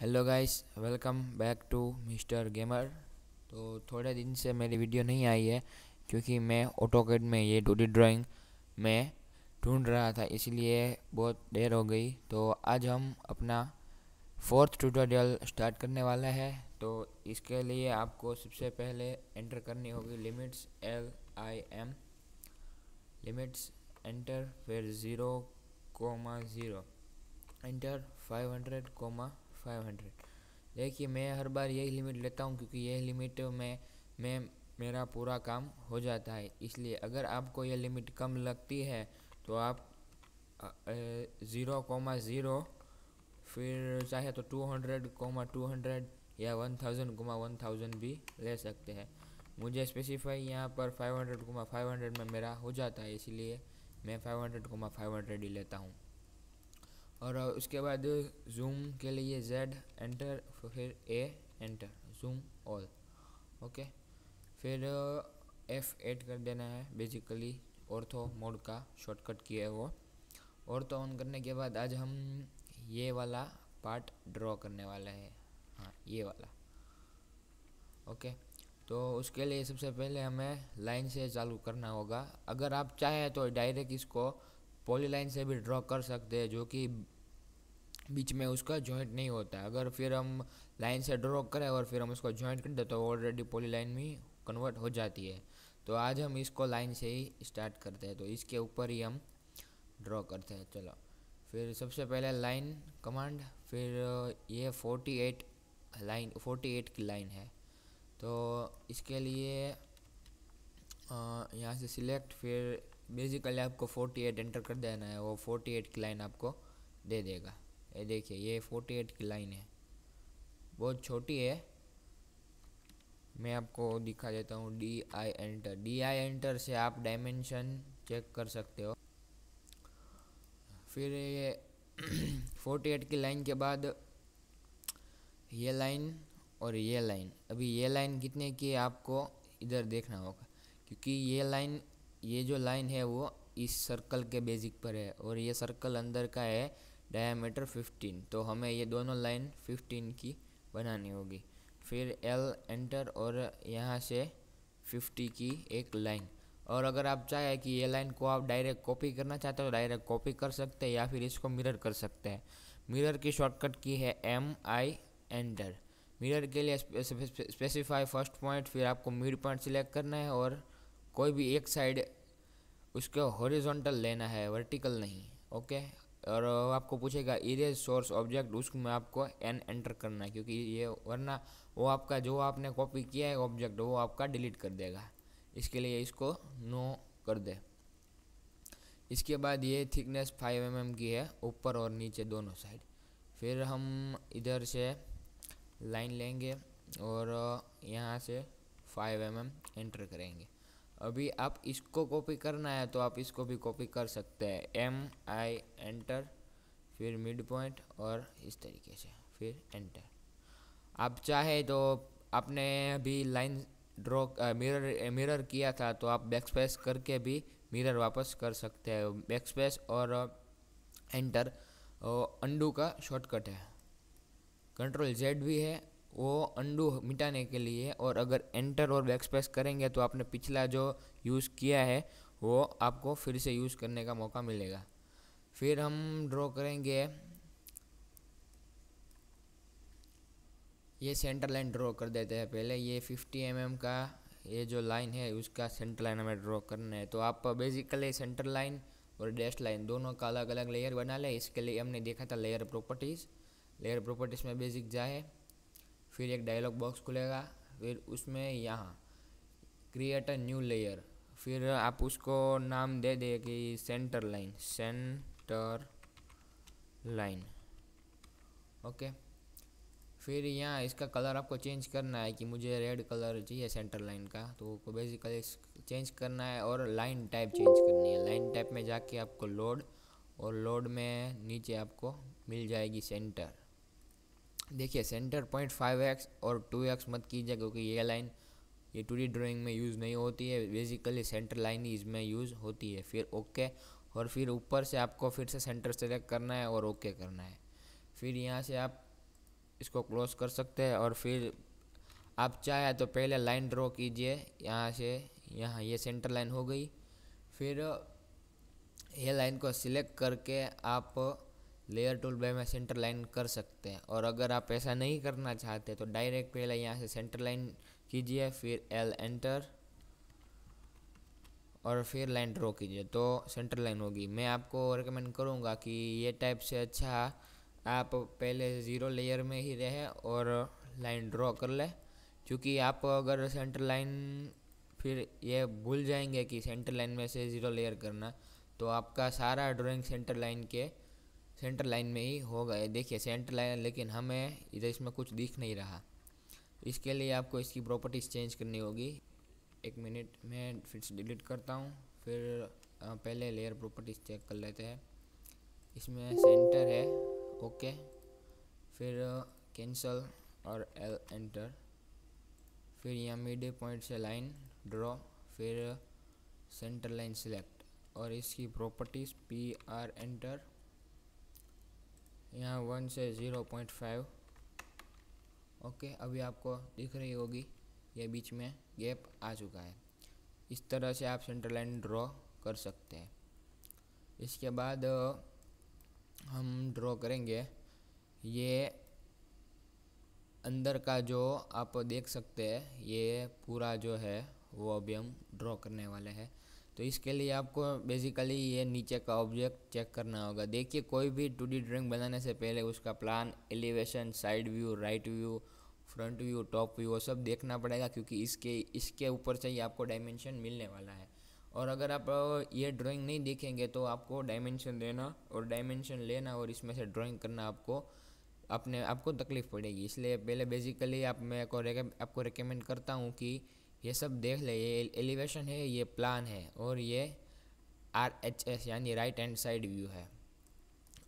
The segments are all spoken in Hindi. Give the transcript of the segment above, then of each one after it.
hello guys welcome back to mister gamer तो थोड़े दिन से मेरी वीडियो नहीं आई है क्योंकि मैं ऑटोकेट में ये टू ड्राइंग में ढूंढ रहा था इसलिए बहुत देर हो गई तो आज हम अपना फोर्थ ट्यूटोरियल स्टार्ट करने वाला है तो इसके लिए आपको सबसे पहले एंटर करनी होगी limits L I M limits enter फिर zero comma zero enter five hundred comma five hundred देखिए मैं हर बार यही लिमिट लेता हूँ क्योंकि यह लिमिट में मैं मेरा पूरा काम हो जाता है इसलिए अगर आपको यह लिमिट कम लगती है तो आप ज़ीरो कोमा ज़ीरो फिर चाहे तो two hundred comma two hundred या one thousand comma one thousand भी ले सकते हैं मुझे स्पेसिफाई यहाँ पर five hundred comma five hundred में मेरा हो जाता है इसीलिए मैं five hundred comma five hundred ही लेता हूँ और उसके बाद जूम के लिए जेड एंटर फिर A enter zoom all okay फिर एफ एड कर देना है बेसिकली ऑर्थो मोड का शॉर्टकट की है वो ऑर्थो ऑन करने के बाद आज हम ये वाला पार्ट ड्रॉ करने वाला है हाँ ये वाला ओके तो उसके लिए सबसे पहले हमें लाइन से चालू करना होगा अगर आप चाहें तो डायरेक्ट इसको पॉलीलाइन से भी ड्रॉ कर सकते हैं जो कि बीच में उसका जॉइंट नहीं होता अगर फिर हम लाइन से ड्रॉ करें और फिर हम उसको जॉइंट कर दें तो ऑलरेडी पॉलीलाइन में कन्वर्ट हो जाती है तो आज हम इसको लाइन से ही स्टार्ट करते हैं तो इसके ऊपर ही हम ड्रॉ करते हैं चलो फिर सबसे पहले लाइन कमांड फिर ये 48 लाइन 48 की लाइन है तो इसके लिए यहाँ से सिलेक्ट फिर बेसिकली आपको 48 एंटर कर देना है वो 48 की लाइन आपको दे देगा ये देखिए ये 48 की लाइन है बहुत छोटी है मैं आपको दिखा देता हूँ D I enter D I enter से आप डायमेंशन चेक कर सकते हो फिर ये 48 की लाइन के बाद ये लाइन और ये लाइन अभी ये लाइन कितने की है आपको इधर देखना होगा क्योंकि ये लाइन ये जो लाइन है वो इस सर्कल के बेसिक पर है और ये सर्कल अंदर का है डायमीटर 15 तो हमें ये दोनों लाइन 15 की बनानी होगी फिर एल एंटर और यहाँ से 50 की एक लाइन और अगर आप चाहें कि ये लाइन को आप डायरेक्ट कॉपी करना चाहते हो तो डायरेक्ट कॉपी कर सकते हैं या फिर इसको मिरर कर सकते हैं मिरर की शॉर्टकट की है एम आई एंटर मिरर के लिए स्पेसिफाई फर्स्ट पॉइंट फिर आपको मिड पॉइंट सिलेक्ट करना है और कोई भी एक साइड उसको हॉरिजॉन्टल लेना है वर्टिकल नहीं ओके और आपको पूछेगा इरेज सोर्स ऑब्जेक्ट उसमें आपको एन एंटर करना है क्योंकि ये वरना वो आपका जो आपने कॉपी किया है ऑब्जेक्ट वो आपका डिलीट कर देगा इसके लिए इसको नो कर दे इसके बाद ये थिकनेस फाइव एम mm की है ऊपर और नीचे दोनों साइड फिर हम इधर से लाइन लेंगे और यहाँ से फाइव एम mm एंटर करेंगे अभी आप इसको कॉपी करना है तो आप इसको भी कॉपी कर सकते हैं एम आई एंटर फिर मिड पॉइंट और इस तरीके से फिर एंटर आप चाहे तो आपने अभी लाइन ड्रॉ मिरर मिरर किया था तो आप बैक स्पेस करके भी मिरर वापस कर सकते हैं बैक स्पेस और एंटर अंडू का शॉर्टकट है कंट्रोल जेड भी है वो अंडू मिटाने के लिए और अगर एंटर और बैक स्पेस करेंगे तो आपने पिछला जो यूज़ किया है वो आपको फिर से यूज़ करने का मौका मिलेगा फिर हम ड्रॉ करेंगे ये सेंटर लाइन ड्रॉ कर देते हैं पहले ये 50 एम mm का ये जो लाइन है उसका सेंटर लाइन हमें ड्रॉ करना है तो आप बेसिकली सेंटर लाइन और डैश लाइन दोनों का अलग अलग लेयर बना लें इसके लिए हमने देखा था लेयर प्रॉपर्टीज़ लेयर प्रॉपर्टीज़ में बेसिक जाए फिर एक डायलॉग बॉक्स खुलेगा फिर उसमें यहाँ क्रिएट अ न्यू लेयर फिर आप उसको नाम दे दें कि centre line centre line okay फिर यहाँ इसका कलर आपको चेंज करना है कि मुझे रेड कलर चाहिए सेंटर लाइन का तो उसको बेसिकली चेंज करना है और लाइन टाइप चेंज करनी है लाइन टाइप में जाके आपको लोड और लोड में नीचे आपको मिल जाएगी सेंटर देखिए सेंटर पॉइंट फाइव एक्स और टू एक्स मत कीजिए क्योंकि ये लाइन ये टू डी ड्रॉइंग में यूज़ नहीं होती है बेसिकली सेंटर लाइन ही इसमें यूज़ होती है फिर ओके और फिर ऊपर से आपको फिर से सेंटर सेलेक्ट करना है और ओके करना है फिर यहाँ से आप इसको क्लोज कर सकते हैं और फिर आप चाहें तो पहले लाइन ड्रॉ कीजिए यहाँ से यहाँ ये सेंटर लाइन हो गई फिर ये लाइन को सिलेक्ट करके आप लेयर टूल बाय में सेंटर लाइन कर सकते हैं और अगर आप ऐसा नहीं करना चाहते तो डायरेक्ट पहले यहाँ से सेंटर लाइन कीजिए फिर एल एंटर और फिर लाइन ड्रॉ कीजिए तो सेंटर लाइन होगी मैं आपको रिकमेंड करूँगा कि ये टाइप से अच्छा आप पहले ज़ीरो लेयर में ही रहे और लाइन ड्रॉ कर ले क्योंकि आप अगर सेंटर लाइन फिर ये भूल जाएंगे कि सेंटर लाइन में से ज़ीरो लेयर करना तो आपका सारा ड्राइंग सेंटर लाइन के सेंटर लाइन में ही हो गए देखिए सेंटर लाइन लेकिन हमें इधर इसमें कुछ दिख नहीं रहा इसके लिए आपको इसकी प्रॉपर्टीज़ चेंज करनी होगी एक मिनट मैं फिर से डिलीट करता हूँ फिर पहले लेयर प्रॉपर्टीज़ चेक कर लेते हैं इसमें सेंटर है ओके फिर कैंसल और एल एंटर फिर यहाँ मिड पॉइंट से लाइन ड्रॉ फिर सेंटर लाइन सिलेक्ट और इसकी प्रॉपर्टीज़ पी आर एंटर यहाँ वन से ज़ीरो पॉइंट फाइव ओके अभी आपको दिख रही होगी ये बीच में गैप आ चुका है इस तरह से आप सेंटर लाइन ड्रॉ कर सकते हैं इसके बाद हम ड्रॉ करेंगे ये अंदर का जो आप देख सकते हैं ये पूरा जो है वो अभी हम ड्रॉ करने वाले हैं तो इसके लिए आपको बेसिकली ये नीचे का ऑब्जेक्ट चेक करना होगा देखिए कोई भी टू डी ड्राइंग बनाने से पहले उसका plan elevation side view right view front view top view वो सब देखना पड़ेगा क्योंकि इसके इसके ऊपर से ही आपको डायमेंशन मिलने वाला है और अगर आप ये ड्राइंग नहीं देखेंगे तो आपको डायमेंशन देना और डायमेंशन लेना और इसमें से ड्राइंग करना आपको अपने आपको तकलीफ़ पड़ेगी इसलिए पहले बेसिकली आप मैं को रेके, आपको रिकमेंड करता हूँ कि ये सब देख ले ये एलिवेशन है ये प्लान है और ये आर एच एस यानी राइट हैंड साइड व्यू है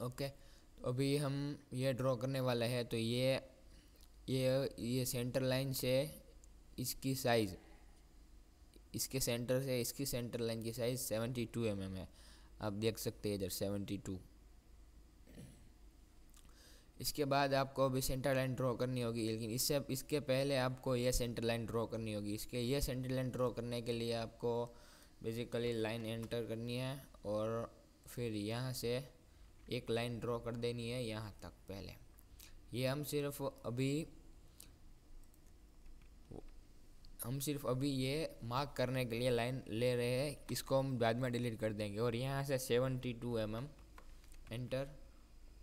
ओके तो अभी हम ये ड्रॉ करने वाले हैं तो ये ये ये सेंटर लाइन से इसकी साइज़ इसके सेंटर से इसकी सेंटर लाइन की size seventy two M M है आप देख सकते हैं इधर सेवेंटी टू इसके बाद आपको अभी सेंटर लाइन ड्रॉ करनी होगी लेकिन इससे इसके पहले आपको ये सेंटर लाइन ड्रॉ करनी होगी इसके ये सेंटर लाइन ड्रॉ करने के लिए आपको बेसिकली लाइन एंटर करनी है और फिर यहाँ से एक लाइन ड्रॉ कर देनी है यहाँ तक पहले ये हम सिर्फ अभी हम सिर्फ अभी ये मार्क करने के लिए लाइन ले रहे हैं इसको हम बाद में डिलीट कर देंगे और यहाँ से seventy two M M enter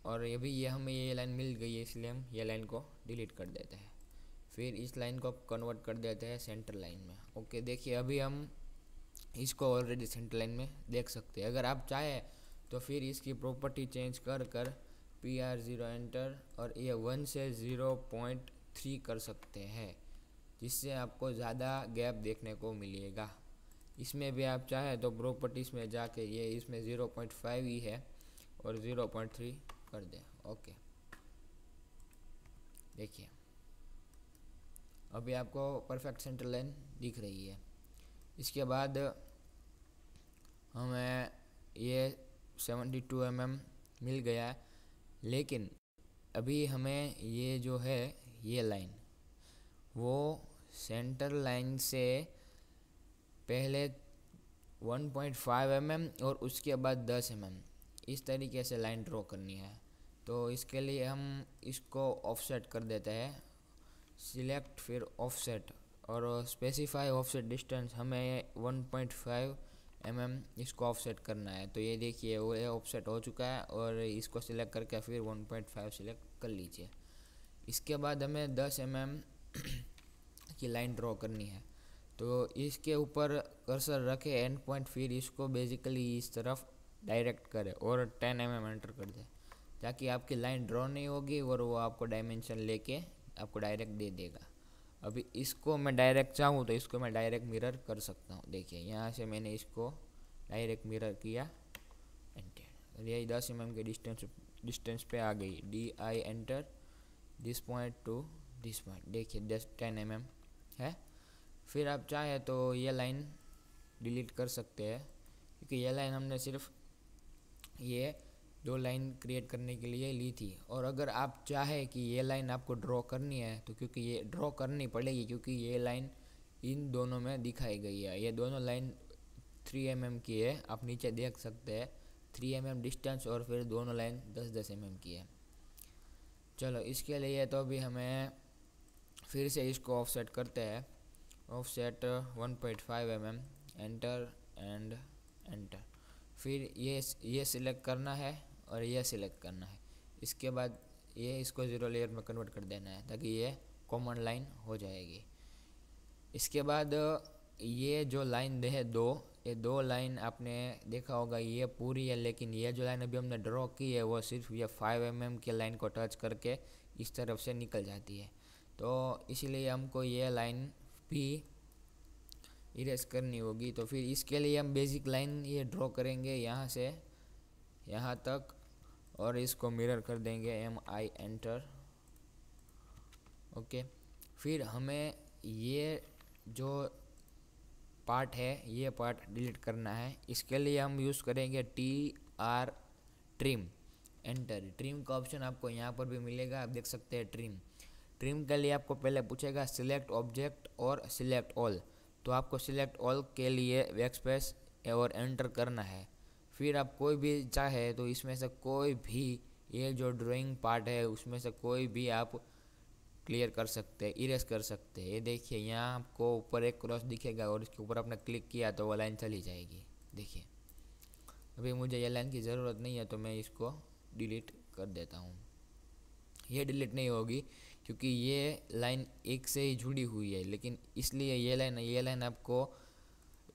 और अभी ये हमें ये लाइन मिल गई है इसलिए हम ये लाइन को डिलीट कर देते हैं फिर इस लाइन को कन्वर्ट कर देते हैं सेंटर लाइन में ओके देखिए अभी हम इसको ऑलरेडी सेंटर लाइन में देख सकते हैं अगर आप चाहें तो फिर इसकी प्रॉपर्टी चेंज कर कर पी आर ज़ीरो एंटर और ये वन से ज़ीरो पॉइंट थ्री कर सकते हैं जिससे आपको ज़्यादा गैप देखने को मिलेगा इसमें भी आप चाहें तो प्रॉपर्टीज़ में जाके ये इसमें ज़ीरो पॉइंट फाइव ही है और ज़ीरो पॉइंट थ्री कर दें ओके देखिए अभी आपको परफेक्ट सेंटर लाइन दिख रही है इसके बाद हमें ये 72 एम mm मिल गया लेकिन अभी हमें ये जो है ये लाइन वो सेंटर लाइन से पहले 1.5 एम mm और उसके बाद 10 एम mm इस तरीके से लाइन ड्रॉ करनी है तो इसके लिए हम इसको ऑफसेट कर देते हैं सिलेक्ट फिर ऑफसेट और स्पेसिफाई ऑफसेट डिस्टेंस हमें 1.5 mm इसको ऑफसेट करना है तो ये देखिए वो ये ऑफसेट हो चुका है और इसको सिलेक्ट करके फिर 1.5 सिलेक्ट कर लीजिए इसके बाद हमें 10 mm की लाइन ड्रॉ करनी है तो इसके ऊपर कर्सर रखे एंड पॉइंट फिर इसको बेसिकली इस तरफ डायरेक्ट करे और टेन एम mm एंटर कर दे ताकि आपकी लाइन ड्रॉ नहीं होगी और वो आपको डायमेंशन लेके आपको डायरेक्ट दे देगा अभी इसको मैं डायरेक्ट चाहूँ तो इसको मैं डायरेक्ट मिरर कर सकता हूँ देखिए यहाँ से मैंने इसको डायरेक्ट मिरर किया एंटर और यही दस एम के डिस्टेंस डिस्टेंस पे आ गई D I enter this point to this point देखिए दस टेन एम है फिर आप चाहें तो ये लाइन डिलीट कर सकते हैं क्योंकि ये लाइन हमने सिर्फ ये दो लाइन क्रिएट करने के लिए ली थी और अगर आप चाहे कि ये लाइन आपको ड्रॉ करनी है तो क्योंकि ये ड्रॉ करनी पड़ेगी क्योंकि ये लाइन इन दोनों में दिखाई गई है ये दोनों लाइन 3 एम mm की है आप नीचे देख सकते हैं 3 एम mm डिस्टेंस और फिर दोनों लाइन 10 10 एम mm की है चलो इसके लिए तो अभी हमें फिर से इसको ऑफसेट करते हैं offset one point mm, enter and enter फिर ये ये सिलेक्ट करना है और ये सिलेक्ट करना है इसके बाद ये इसको ज़ीरो लेयर में कन्वर्ट कर देना है ताकि ये कॉमन लाइन हो जाएगी इसके बाद ये जो लाइन दे है दो ये दो लाइन आपने देखा होगा ये पूरी है लेकिन ये जो लाइन अभी हमने ड्रॉ की है वो सिर्फ ये फाइव एम mm के लाइन को टच करके इस तरफ से निकल जाती है तो इसीलिए हमको ये लाइन भी इरेज करनी होगी तो फिर इसके लिए हम बेसिक लाइन ये ड्रॉ करेंगे यहाँ से यहाँ तक और इसको मिरर कर देंगे एम आई एंटर ओके फिर हमें ये जो पार्ट है ये पार्ट डिलीट करना है इसके लिए हम यूज़ करेंगे T R trim enter trim का ऑप्शन आपको यहाँ पर भी मिलेगा आप देख सकते हैं ट्रिम ट्रिम के लिए आपको पहले पूछेगा सिलेक्ट ऑब्जेक्ट और सिलेक्ट ऑल तो आपको सिलेक्ट ऑल के लिए बैकस्पेस और एंटर करना है फिर आप कोई भी चाहे तो इसमें से कोई भी ये जो ड्राइंग पार्ट है उसमें से कोई भी आप क्लियर कर सकते हैं इरेज कर सकते हैं ये देखिए यहाँ आपको ऊपर एक क्रॉस दिखेगा और इसके ऊपर आपने क्लिक किया तो वो लाइन चली जाएगी देखिए अभी मुझे ये लाइन की ज़रूरत नहीं है तो मैं इसको डिलीट कर देता हूँ ये डिलीट नहीं होगी क्योंकि ये लाइन एक से ही जुड़ी हुई है लेकिन इसलिए ये लाइन ये लाइन आपको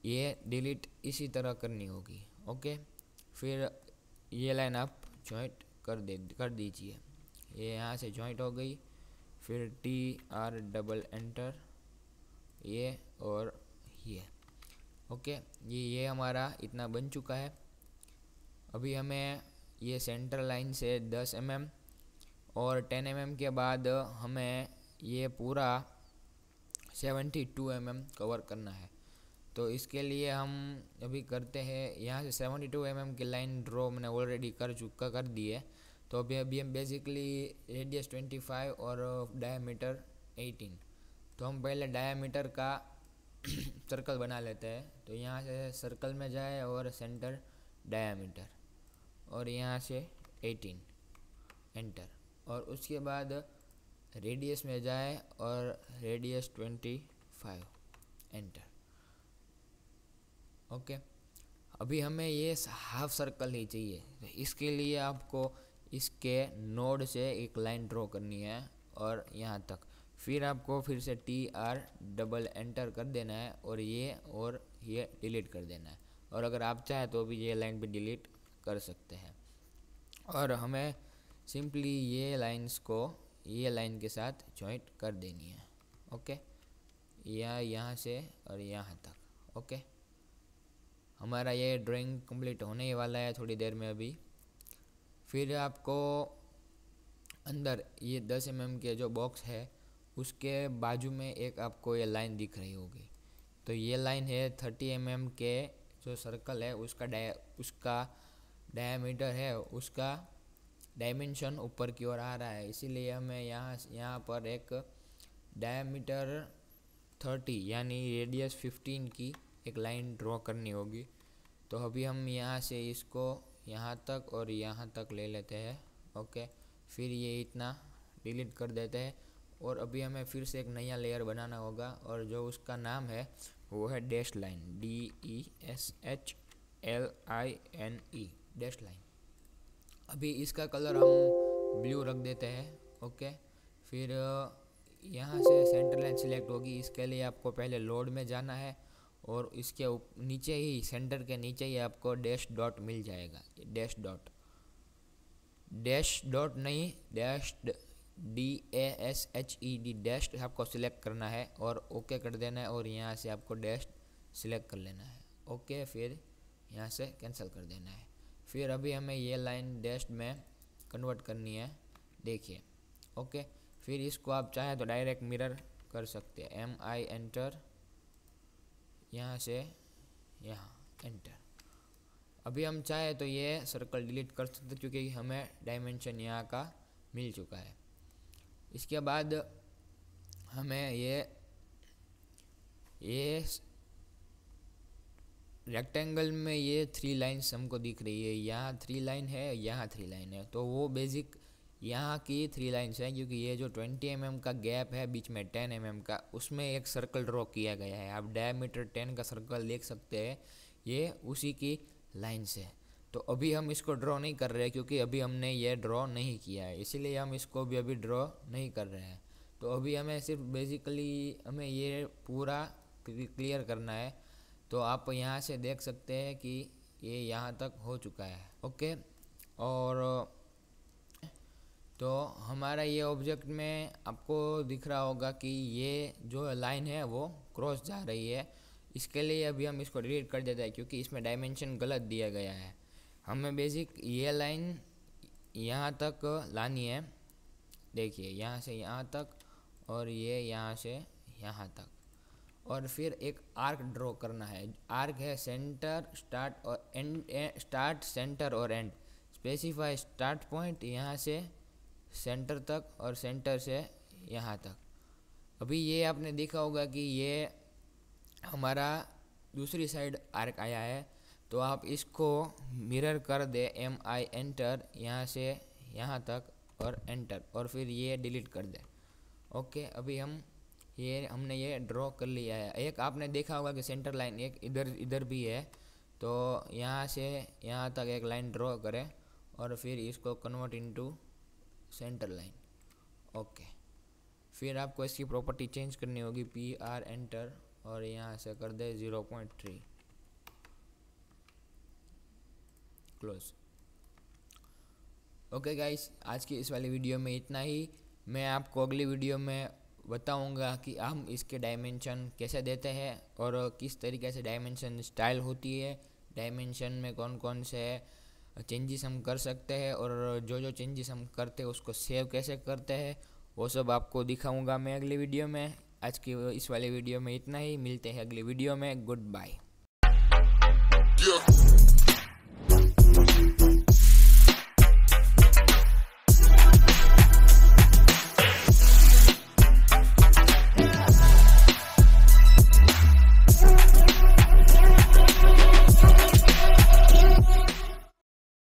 ये डिलीट इसी तरह करनी होगी ओके फिर ये लाइन आप जॉइंट कर दे कर दीजिए ये यहाँ से जॉइंट हो गई फिर टी आर डबल एंटर ये और ये ओके ये ये हमारा इतना बन चुका है अभी हमें ये सेंटर लाइन से 10 एम mm और टेन एम mm के बाद हमें ये पूरा seventy two M M cover करना है तो इसके लिए हम अभी करते हैं यहाँ से सेवेंटी टू एम एम की लाइन ड्रॉ मैंने ऑलरेडी कर चुका कर दी है तो अभी अभी हम बेसिकली रेडियस ट्वेंटी फाइव और डायमीटर एटीन तो हम पहले डायमीटर का सर्कल बना लेते हैं तो यहाँ से सर्कल में जाए और सेंटर डायमीटर और यहाँ से एटीन एंटर और उसके बाद रेडियस में जाए और radius twenty five enter okay अभी हमें ये हाफ सर्कल ही चाहिए तो इसके लिए आपको इसके नोड से एक लाइन ड्रॉ करनी है और यहाँ तक फिर आपको फिर से टी आर डबल एंटर कर देना है और ये और ये डिलीट कर देना है और अगर आप चाहें तो भी ये लाइन भी डिलीट कर सकते हैं और हमें सिंपली ये लाइंस को ये लाइन के साथ जॉइंट कर देनी है ओके या यहाँ से और यहाँ तक ओके हमारा ये ड्राइंग कंप्लीट होने ही वाला है थोड़ी देर में अभी फिर आपको अंदर ये 10 एम mm के जो बॉक्स है उसके बाजू में एक आपको ये लाइन दिख रही होगी तो ये लाइन है 30 एम mm के जो सर्कल है उसका डाय उसका डायामीटर है उसका डायमेंशन ऊपर की ओर आ रहा है इसीलिए हमें यहाँ यहाँ पर एक डायमीटर थर्टी यानी रेडियस फिफ्टीन की एक लाइन ड्रॉ करनी होगी तो अभी हम यहाँ से इसको यहाँ तक और यहाँ तक ले लेते हैं ओके फिर ये इतना डिलीट कर देते हैं और अभी हमें फिर से एक नया लेयर बनाना होगा और जो उसका नाम है वो है dash line D E S H L I N E dash line अभी इसका कलर हम ब्लू रख देते हैं ओके फिर यहाँ से सेंटर लाइन सिलेक्ट होगी इसके लिए आपको पहले लोड में जाना है और इसके उप, नीचे ही सेंटर के नीचे ही आपको डैश डॉट मिल जाएगा डैश डॉट डैश डॉट नहीं dash D A S H E D dash आपको सिलेक्ट करना है और ओके कर देना है और यहाँ से आपको डैश सिलेक्ट कर लेना है ओके फिर यहाँ से कैंसिल कर देना है फिर अभी हमें ये लाइन डेस्ट में कन्वर्ट करनी है देखिए ओके फिर इसको आप चाहे तो डायरेक्ट मिरर कर सकते हैं एम आई एंटर यहाँ से यहाँ एंटर अभी हम चाहे तो ये सर्कल डिलीट कर सकते क्योंकि हमें डायमेंशन यहाँ का मिल चुका है इसके बाद हमें ये ये रेक्टेंगल में ये थ्री लाइन्स हमको दिख रही है यहाँ थ्री लाइन है यहाँ थ्री लाइन है तो वो बेसिक यहाँ की थ्री लाइन्स हैं क्योंकि ये जो 20 एम mm का गैप है बीच में 10 एम mm का उसमें एक सर्कल ड्रॉ किया गया है आप डायमीटर 10 का सर्कल देख सकते हैं ये उसी की लाइन्स है तो अभी हम इसको ड्रॉ नहीं कर रहे क्योंकि अभी हमने ये ड्रॉ नहीं किया है इसीलिए हम इसको भी अभी ड्रॉ नहीं कर रहे हैं तो अभी हमें सिर्फ बेसिकली हमें ये पूरा क्लियर करना है तो आप यहाँ से देख सकते हैं कि ये यहाँ तक हो चुका है ओके और तो हमारा ये ऑब्जेक्ट में आपको दिख रहा होगा कि ये जो लाइन है वो क्रॉस जा रही है इसके लिए अभी हम इसको डिलीट कर देते हैं क्योंकि इसमें डायमेंशन गलत दिया गया है हमें बेसिक ये लाइन यहाँ तक लानी है देखिए यहाँ से यहाँ तक और ये यहाँ से यहाँ तक और फिर एक आर्क ड्रॉ करना है आर्क है सेंटर स्टार्ट और एंड स्टार्ट सेंटर और एंड स्पेसिफाई स्टार्ट पॉइंट यहाँ से सेंटर तक और सेंटर से यहाँ तक अभी ये आपने देखा होगा कि ये हमारा दूसरी साइड आर्क आया है तो आप इसको मिरर कर दे एम आई एंटर यहाँ से यहाँ तक और एंटर और फिर ये डिलीट कर दे ओके अभी हम ये हमने ये ड्रॉ कर लिया है एक आपने देखा होगा कि सेंटर लाइन एक इधर इधर भी है तो यहाँ से यहाँ तक एक लाइन ड्रॉ करें और फिर इसको convert into centre line okay फिर आपको इसकी प्रॉपर्टी चेंज करनी होगी पी आर एंटर और यहाँ से कर दे zero point three close okay guys आज की इस वाली वीडियो में इतना ही मैं आपको अगली वीडियो में बताऊंगा कि हम इसके डायमेंशन कैसे देते हैं और किस तरीके से डायमेंशन स्टाइल होती है डायमेंशन में कौन कौन से चेंजेस हम कर सकते हैं और जो जो चेंजेस हम करते हैं उसको सेव कैसे करते हैं वो सब आपको दिखाऊंगा मैं अगले वीडियो में आज की इस वाले वीडियो में इतना ही मिलते हैं अगले वीडियो में गुड बाय